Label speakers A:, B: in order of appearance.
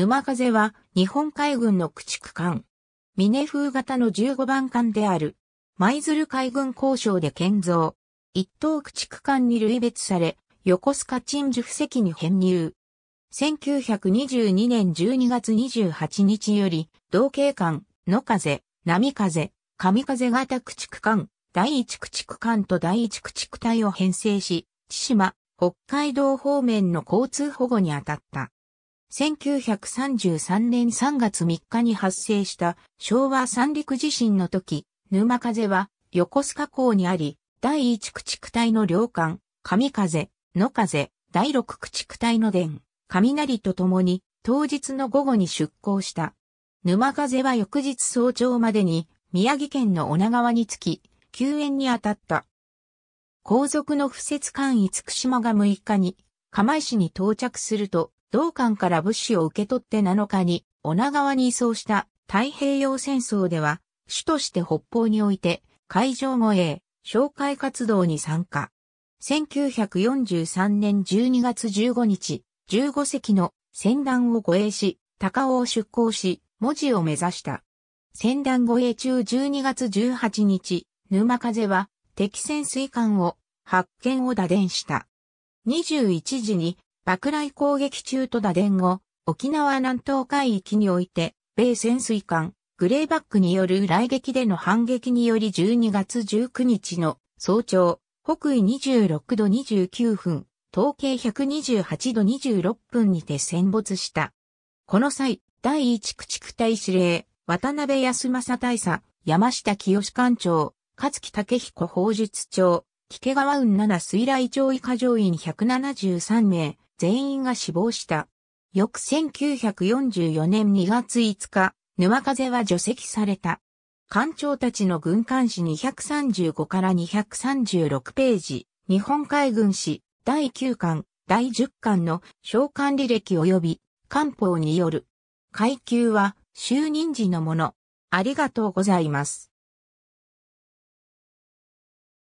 A: 沼風は日本海軍の駆逐艦。峰風型の15番艦である。舞鶴海軍交渉で建造。一等駆逐艦に類別され、横須賀鎮守布石に編入。1922年12月28日より、同型艦、野風、波風、神風型駆逐艦、第一駆逐艦と第一駆逐隊を編成し、千島、北海道方面の交通保護に当たった。1933年3月3日に発生した昭和三陸地震の時、沼風は横須賀港にあり、第1駆逐隊の領艦、神風、野風、第6駆逐隊の伝、雷とともに当日の午後に出港した。沼風は翌日早朝までに宮城県の女川に着き、救援に当たった。後続の不設艦厳島が6日に、釜石に到着すると、同艦から物資を受け取って7日に、女川に移送した太平洋戦争では、主として北方において、海上護衛、紹介活動に参加。1943年12月15日、15隻の船団を護衛し、高尾を出港し、文字を目指した。船団護衛中12月18日、沼風は敵潜水艦を発見を打電した。21時に爆雷攻撃中と打電後、沖縄南東海域において、米潜水艦、グレーバックによる雷撃での反撃により12月19日の早朝、北緯26度29分、統計128度26分にて戦没した。この際、第一駆逐隊司令、渡辺康政大佐、山下清艦長、勝木武彦法術長、木毛川運七水雷上以下乗員173名、全員が死亡した。翌1944年2月5日、沼風は除籍された。艦長たちの軍艦誌235から236ページ、日本海軍誌第9巻、第10巻の召喚履歴及び官報による。階級は就任時のもの。ありがとうございます。